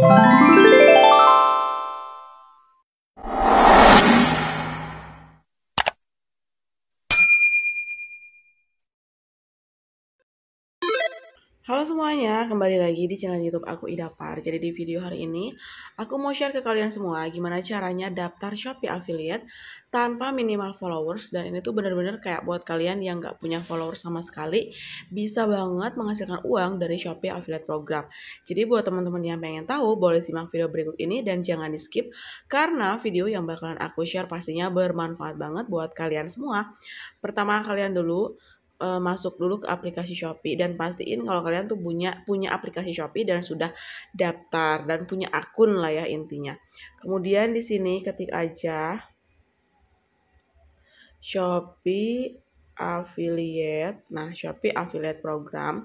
Bye. Halo semuanya, kembali lagi di channel YouTube aku Ida Par. Jadi di video hari ini, aku mau share ke kalian semua gimana caranya daftar Shopee affiliate tanpa minimal followers dan ini tuh bener-bener kayak buat kalian yang nggak punya followers sama sekali bisa banget menghasilkan uang dari Shopee affiliate program. Jadi buat teman-teman yang pengen tahu, boleh simak video berikut ini dan jangan di skip karena video yang bakalan aku share pastinya bermanfaat banget buat kalian semua. Pertama kalian dulu uh, masuk dulu ke aplikasi Shopee dan pastiin kalau kalian tuh punya punya aplikasi Shopee dan sudah daftar dan punya akun lah ya intinya. Kemudian di sini ketik aja Shopee affiliate. Nah, Shopee affiliate program.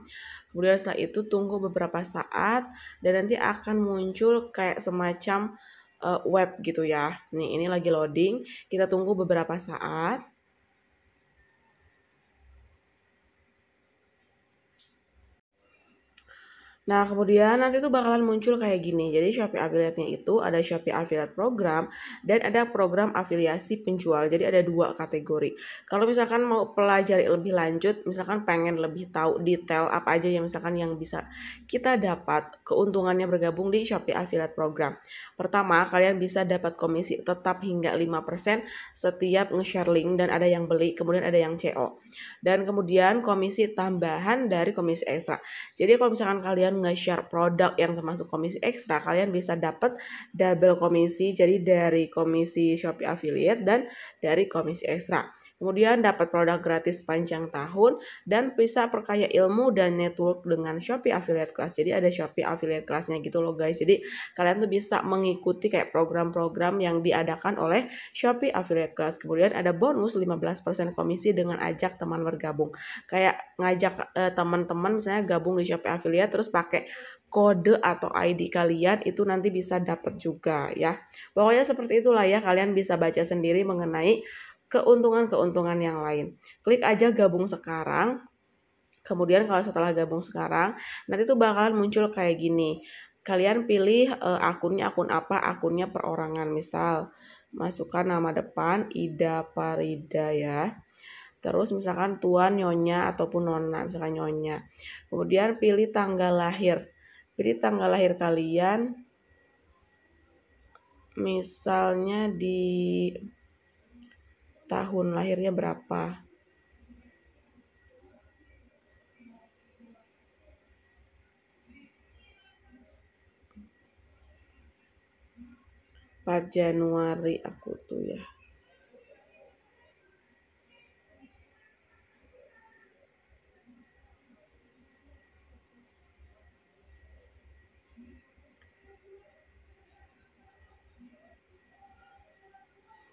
Kemudian setelah itu tunggu beberapa saat dan nanti akan muncul kayak semacam uh, web gitu ya. Nih, ini lagi loading. Kita tunggu beberapa saat. Nah, kemudian nanti tuh bakalan muncul kayak gini. Jadi Shopee Affiliate-nya itu ada Shopee Affiliate Program dan ada program afiliasi penjual. Jadi ada dua kategori. Kalau misalkan mau pelajari lebih lanjut, misalkan pengen lebih tahu detail apa aja yang misalkan yang bisa kita dapat keuntungannya bergabung di Shopee Affiliate Program. Pertama, kalian bisa dapat komisi tetap hingga 5% setiap nge-share link dan ada yang beli, kemudian ada yang CO. Dan kemudian komisi tambahan dari komisi ekstra. Jadi kalau misalkan kalian kalian nge-share produk yang termasuk komisi ekstra, kalian bisa dapat double komisi jadi dari komisi Shopee affiliate dan dari komisi ekstra. Kemudian dapat produk gratis panjang tahun dan bisa perkaya ilmu dan network dengan Shopee Affiliate Class. Jadi ada Shopee Affiliate Classnya gitu loh guys. Jadi kalian tuh bisa mengikuti kayak program-program yang diadakan oleh Shopee Affiliate Class. Kemudian ada bonus 15% komisi dengan ajak teman bergabung. Kayak ngajak eh, teman-teman misalnya gabung di Shopee Affiliate terus pakai kode atau ID kalian itu nanti bisa dapat juga ya. Pokoknya seperti itulah ya kalian bisa baca sendiri mengenai keuntungan-keuntungan yang lain. Klik aja gabung sekarang. Kemudian kalau setelah gabung sekarang, nanti tuh bakalan muncul kayak gini. Kalian pilih uh, akunnya akun apa, akunnya perorangan misal. Masukkan nama depan Ida Parida ya. Terus misalkan tuan, nyonya ataupun nona, misalkan nyonya. Kemudian pilih tanggal lahir. Pilih tanggal lahir kalian misalnya di tahun lahirnya berapa empat Januari aku tuh ya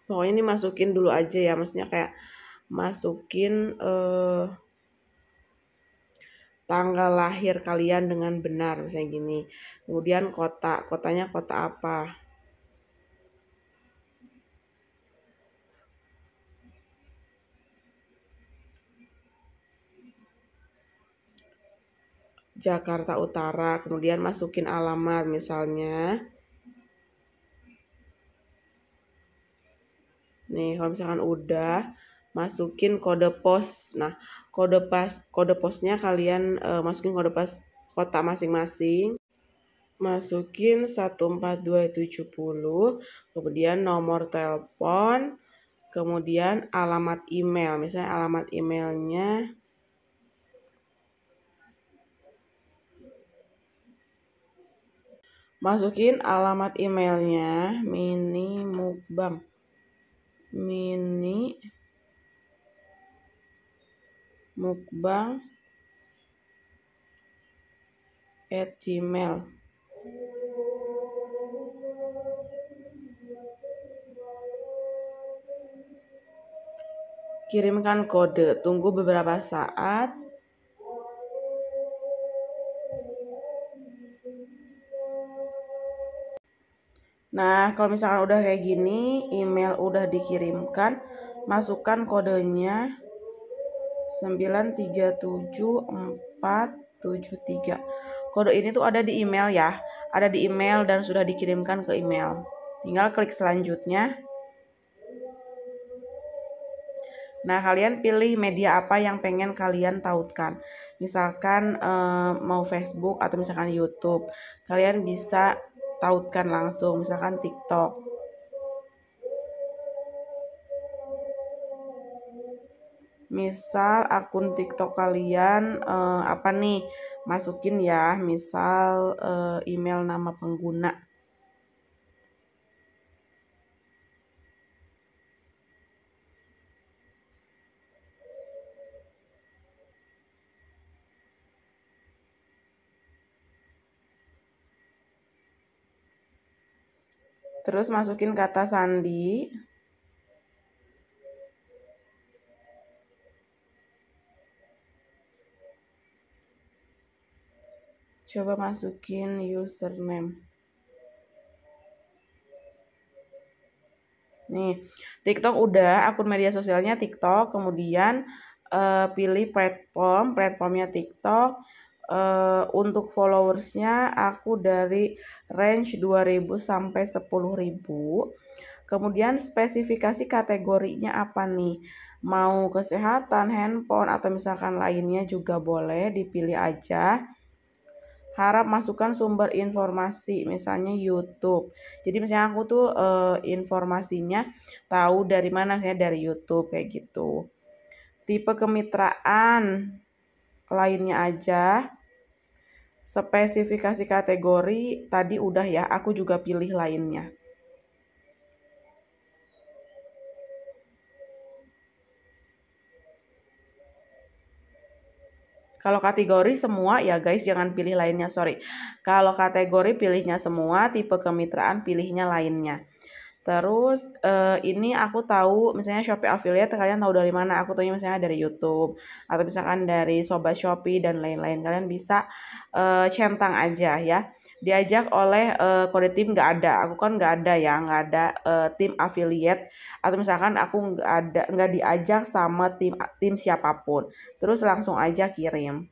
pokoknya ini masukin dulu aja ya maksudnya kayak masukin eh, tanggal lahir kalian dengan benar misalnya gini kemudian kota kotanya kota apa Jakarta Utara kemudian masukin alamat misalnya Nih, kalau misalkan udah, masukin kode pos. Nah, kode pas kode posnya kalian uh, masukin kode pas kota masing-masing. Masukin 14270, kemudian nomor telepon, kemudian alamat email. Misalnya alamat emailnya masukin alamat emailnya mini mukbang mini mukbang at gmail kirimkan kode tunggu beberapa saat Nah, kalau misalkan udah kayak gini, email udah dikirimkan, masukkan kodenya 937473. Kode ini tuh ada di email ya, ada di email dan sudah dikirimkan ke email. Tinggal klik selanjutnya. Nah, kalian pilih media apa yang pengen kalian tautkan. Misalkan eh, mau Facebook atau misalkan YouTube. Kalian bisa tautkan langsung misalkan TikTok misal akun TikTok kalian eh, apa nih masukin ya misal eh, email nama pengguna Terus masukin kata sandi. Coba masukin username. Nih, TikTok udah, akun media sosialnya TikTok, kemudian uh, pilih platform, platformnya TikTok, uh, untuk followersnya aku dari range 2000 sampai 10.000 kemudian spesifikasi kategorinya apa nih mau kesehatan handphone atau misalkan lainnya juga boleh dipilih aja harap masukkan sumber informasi misalnya YouTube jadi misalnya aku tuh eh, informasinya tahu dari mana saya dari YouTube kayak gitu tipe kemitraan lainnya aja. Spesifikasi kategori tadi udah ya, aku juga pilih lainnya. Kalau kategori semua ya guys jangan pilih lainnya sorry. Kalau kategori pilihnya semua, tipe kemitraan pilihnya lainnya. Terus uh, ini aku tahu misalnya Shopee affiliate kalian tahu dari mana? Aku tahu misalnya dari YouTube atau misalkan dari sobat Shopee dan lain-lain. Kalian bisa uh, centang aja ya. Diajak oleh uh, kode tim nggak ada. Aku kan nggak ada ya, nggak ada uh, tim affiliate atau misalkan aku nggak ada nggak diajak sama tim tim siapapun. Terus langsung aja kirim.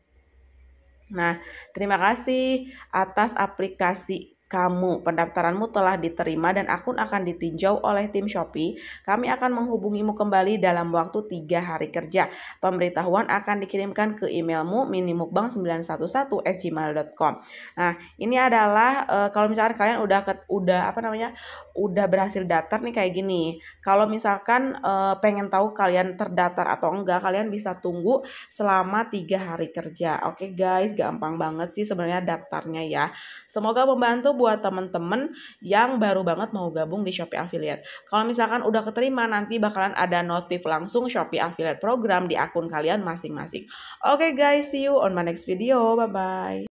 Nah, terima kasih atas aplikasi kamu. Pendaftaranmu telah diterima dan akun akan ditinjau oleh tim Shopee. Kami akan menghubungimu kembali dalam waktu tiga hari kerja. Pemberitahuan akan dikirimkan ke emailmu minimukbang911@gmail.com. Nah, ini adalah e, kalau misalkan kalian udah ke, udah apa namanya? udah berhasil daftar nih kayak gini. Kalau misalkan e, pengen tahu kalian terdaftar atau enggak, kalian bisa tunggu selama tiga hari kerja. Oke guys, gampang banget sih sebenarnya daftarnya ya. Semoga membantu buat temen-temen yang baru banget mau gabung di Shopee Affiliate. Kalau misalkan udah keterima nanti bakalan ada notif langsung Shopee Affiliate Program di akun kalian masing-masing. Oke okay guys, see you on my next video. Bye-bye.